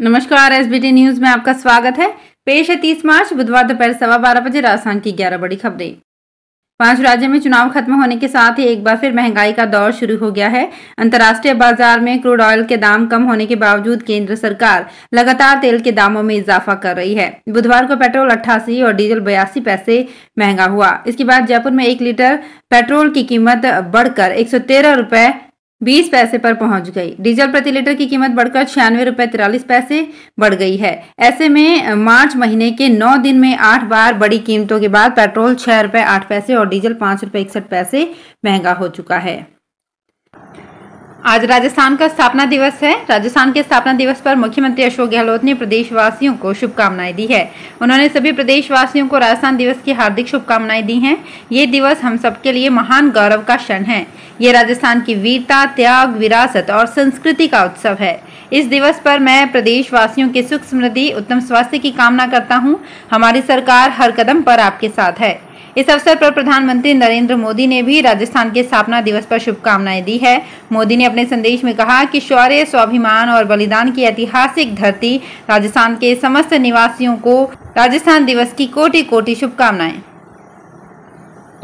नमस्कार S news में आपका स्वागत है पेश है तीस मार्च बुधवार दोपहर सवा बारह बजे राजस्थान की ग्यारह बड़ी खबरें पांच राज्यों में चुनाव खत्म होने के साथ ही एक बार फिर महंगाई का दौर शुरू हो गया है अंतर्राष्ट्रीय बाजार में क्रूड ऑयल के दाम कम होने के बावजूद केंद्र सरकार लगातार तेल के दामों में इजाफा कर रही है बुधवार को पेट्रोल अट्ठासी और डीजल बयासी पैसे महंगा हुआ इसके बाद जयपुर में एक लीटर पेट्रोल की कीमत बढ़कर एक सौ तेरह रुपए बीस पैसे पर पहुंच गई डीजल प्रति लीटर की कीमत बढ़कर छियानवे रुपए तिरालीस पैसे बढ़ गई है ऐसे में मार्च महीने के नौ दिन में आठ बार बड़ी कीमतों के बाद पेट्रोल छह रुपए आठ पैसे और डीजल पांच रुपए इकसठ पैसे महंगा हो चुका है आज राजस्थान का स्थापना दिवस है राजस्थान के स्थापना दिवस पर मुख्यमंत्री अशोक गहलोत ने प्रदेशवासियों को शुभकामनाएं दी है उन्होंने सभी प्रदेशवासियों को राजस्थान दिवस की हार्दिक शुभकामनाएं दी हैं ये दिवस हम सबके लिए महान गौरव का क्षण है ये राजस्थान की वीरता त्याग विरासत और संस्कृति का उत्सव है इस दिवस पर मैं प्रदेशवासियों की सुख समृद्धि उत्तम स्वास्थ्य की कामना करता हूँ हमारी सरकार हर कदम पर आपके साथ है इस अवसर पर प्रधानमंत्री नरेंद्र मोदी ने भी राजस्थान के स्थापना दिवस पर शुभकामनाएं दी है मोदी ने अपने संदेश में कहा कि शौर्य स्वाभिमान और बलिदान की ऐतिहासिक धरती राजस्थान के समस्त निवासियों को राजस्थान दिवस की कोटि कोटि शुभकामनाएं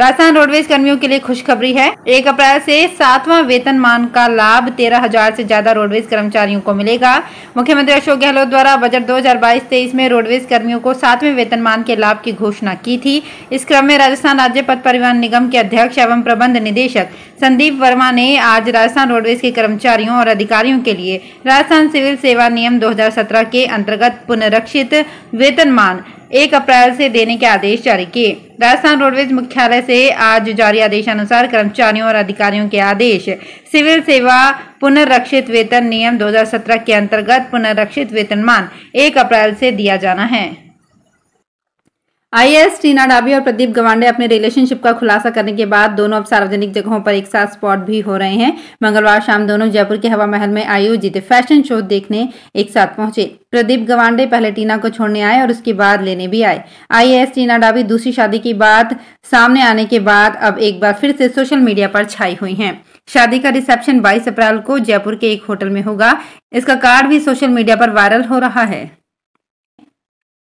राजस्थान रोडवेज कर्मियों के लिए खुशखबरी है एक अप्रैल से सातवां मान का लाभ तेरह हजार ऐसी ज्यादा रोडवेज कर्मचारियों को मिलेगा मुख्यमंत्री अशोक गहलोत द्वारा बजट 2022-23 में रोडवेज कर्मियों को सातवें वेतन मान के लाभ की घोषणा की थी इस क्रम में राजस्थान राज्य पथ परिवहन निगम के अध्यक्ष एवं प्रबंध निदेशक संदीप वर्मा ने आज राजस्थान रोडवेज के कर्मचारियों और अधिकारियों के लिए राजस्थान सिविल सेवा नियम दो के अंतर्गत पुनरक्षित वेतन मान एक अप्रैल से देने के आदेश जारी किए राजस्थान रोडवेज मुख्यालय से आज जारी आदेश अनुसार कर्मचारियों और अधिकारियों के आदेश सिविल सेवा पुनर्रक्षित वेतन नियम 2017 के अंतर्गत पुनर्रक्षित वेतनमान एक अप्रैल से दिया जाना है आईएएस टीना डाबी और प्रदीप गवांडे अपने रिलेशनशिप का खुलासा करने के बाद दोनों अब सार्वजनिक जगहों पर एक साथ स्पॉट भी हो रहे हैं मंगलवार शाम दोनों जयपुर के हवा महल में आयोजित फैशन शो देखने एक साथ पहुंचे प्रदीप गवांडे पहले टीना को छोड़ने आए और उसके बाद लेने भी आए आईएएस टीना डाबी दूसरी शादी की बात सामने आने के बाद अब एक बार फिर से सोशल मीडिया पर छाई हुई है शादी का रिसेप्शन बाईस अप्रैल को जयपुर के एक होटल में होगा इसका कार्ड भी सोशल मीडिया पर वायरल हो रहा है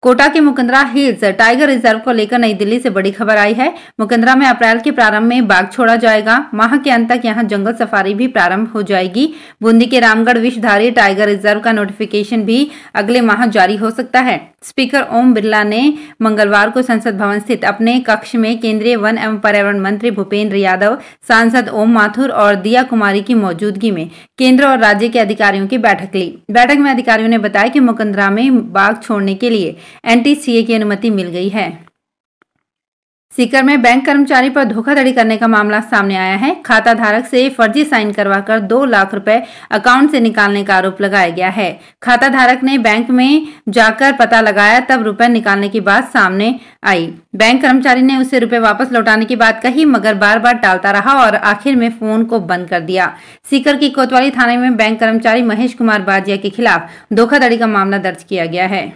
कोटा के मुकंदरा हिल्स टाइगर रिजर्व को लेकर नई दिल्ली से बड़ी खबर आई है मुकंदरा में अप्रैल के प्रारंभ में बाघ छोड़ा जाएगा माह के अंत तक यहां जंगल सफारी भी प्रारंभ हो जाएगी बूंदी के रामगढ़ विषधारी टाइगर रिजर्व का नोटिफिकेशन भी अगले माह जारी हो सकता है स्पीकर ओम बिरला ने मंगलवार को संसद भवन स्थित अपने कक्ष में केंद्रीय वन एवं पर्यावरण मंत्री भूपेंद्र यादव सांसद ओम माथुर और दिया कुमारी की मौजूदगी में केंद्र और राज्य के अधिकारियों की बैठक ली बैठक में अधिकारियों ने बताया कि मुकंदरा में बाघ छोड़ने के लिए एनटीसीए की अनुमति मिल गई है सीकर में बैंक कर्मचारी पर धोखाधड़ी करने का मामला सामने आया है खाता धारक से फर्जी साइन करवाकर दो लाख रुपए अकाउंट से निकालने का आरोप लगाया गया है खाता धारक ने बैंक में जाकर पता लगाया तब रुपए निकालने की बात सामने आई बैंक कर्मचारी ने उसे रुपए वापस लौटाने की बात कही मगर बार बार टालता रहा और आखिर में फोन को बंद कर दिया सीकर की कोतवाली थाने में बैंक कर्मचारी महेश कुमार बाजिया के खिलाफ धोखाधड़ी का मामला दर्ज किया गया है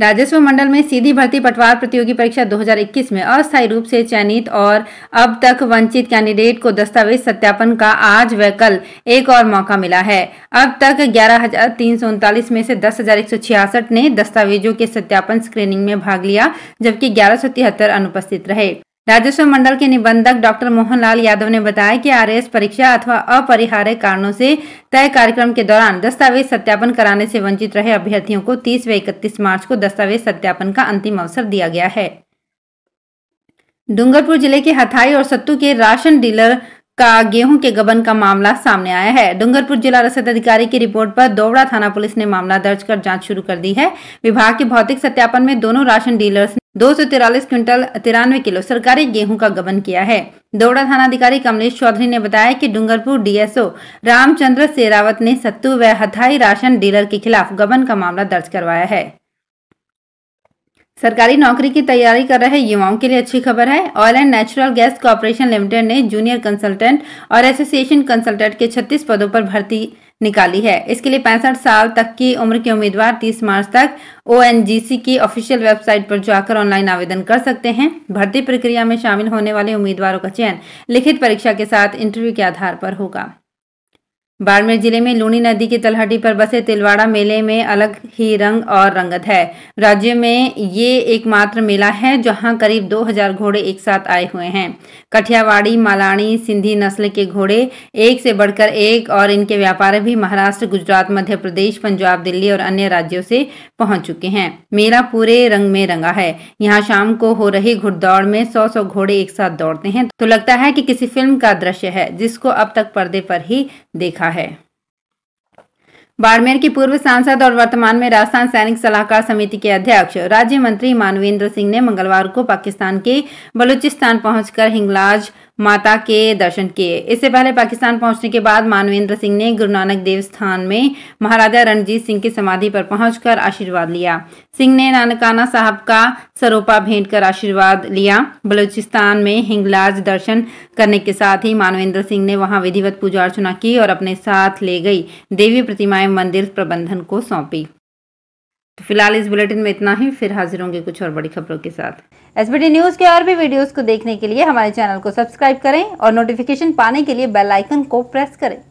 राजस्व मंडल में सीधी भर्ती पटवार प्रतियोगी परीक्षा 2021 में अस्थायी रूप से चयनित और अब तक वंचित कैंडिडेट को दस्तावेज सत्यापन का आज व कल एक और मौका मिला है अब तक ग्यारह में से दस ने दस्तावेजों के सत्यापन स्क्रीनिंग में भाग लिया जबकि ग्यारह अनुपस्थित रहे राजस्व मंडल के निबंधक डॉक्टर मोहनलाल यादव ने बताया कि आरएएस परीक्षा अथवा अपरिहार्य कारणों से तय कार्यक्रम के दौरान दस्तावेज सत्यापन कराने से वंचित रहे अभ्यर्थियों को 30 व 31 मार्च को दस्तावेज सत्यापन का अंतिम अवसर दिया गया है डूंगरपुर जिले के हथाई और सत्तू के राशन डीलर का गेहूं के गबन का मामला सामने आया है डूंगरपुर जिला रसद अधिकारी की रिपोर्ट पर दोवड़ा थाना पुलिस ने मामला दर्ज कर जांच शुरू कर दी है विभाग के भौतिक सत्यापन में दोनों राशन डीलर्स दो सौ तिरालीस क्विंटल तिरानवे किलो सरकारी गेहूं का गबन किया है दौड़ा थाना अधिकारी कमलेश चौधरी ने बताया कि डूंगरपुर डीएसओ रामचंद्र सेरावत ने सत्तू व हथाई राशन डीलर के खिलाफ गबन का मामला दर्ज करवाया है सरकारी नौकरी की तैयारी कर रहे युवाओं के लिए अच्छी खबर है oil and natural gas corporation limited ने जूनियर कंसल्टेंट और एसोसिएशन कंसल्टेंट के 36 पदों पर भर्ती निकाली है इसके लिए पैंसठ साल तक की उम्र के उम्मीदवार 30 मार्च तक ओ की ऑफिशियल वेबसाइट पर जाकर ऑनलाइन आवेदन कर सकते हैं भर्ती प्रक्रिया में शामिल होने वाले उम्मीदवारों का चयन लिखित परीक्षा के साथ इंटरव्यू के आधार पर होगा बाड़मेर जिले में लूनी नदी की तलहटी पर बसे तिलवाड़ा मेले में अलग ही रंग और रंगत है राज्य में ये एकमात्र मेला है जहां करीब 2000 घोड़े एक साथ आए हुए हैं कठियावाड़ी मालाणी सिंधी नस्ल के घोड़े एक से बढ़कर एक और इनके व्यापार भी महाराष्ट्र गुजरात मध्य प्रदेश पंजाब दिल्ली और अन्य राज्यों से पहुंच चुके हैं मेला पूरे रंग में रंगा है यहाँ शाम को हो रही घुड़दौड़ में सौ सौ घोड़े एक साथ दौड़ते हैं तो लगता है की किसी फिल्म का दृश्य है जिसको अब तक पर्दे पर ही देखा have. बाड़मेर के पूर्व सांसद और वर्तमान में राजस्थान सैनिक सलाहकार समिति के अध्यक्ष राज्य मंत्री मानवेंद्र सिंह ने मंगलवार को पाकिस्तान के बलूचिस्तान पहुंचकर हिंगलाज माता के दर्शन किए इससे पहले पाकिस्तान पहुंचने के बाद मानवेंद्र सिंह ने गुरु नानक देव स्थान में महाराजा रणजीत सिंह की समाधि पर पहुंचकर आशीर्वाद लिया सिंह ने नानकाना साहब का सरोपा भेंट कर आशीर्वाद लिया बलूचिस्तान में हिंगलाज दर्शन करने के साथ ही मानवेंद्र सिंह ने वहां विधिवत पूजा अर्चना की और अपने साथ ले गई देवी प्रतिमाएं मंदिर प्रबंधन को सौंपी तो फिलहाल इस बुलेटिन में इतना ही फिर हाजिर होंगे कुछ और बड़ी खबरों के साथ एस न्यूज के और भी वीडियोस को देखने के लिए हमारे चैनल को सब्सक्राइब करें और नोटिफिकेशन पाने के लिए बेल आइकन को प्रेस करें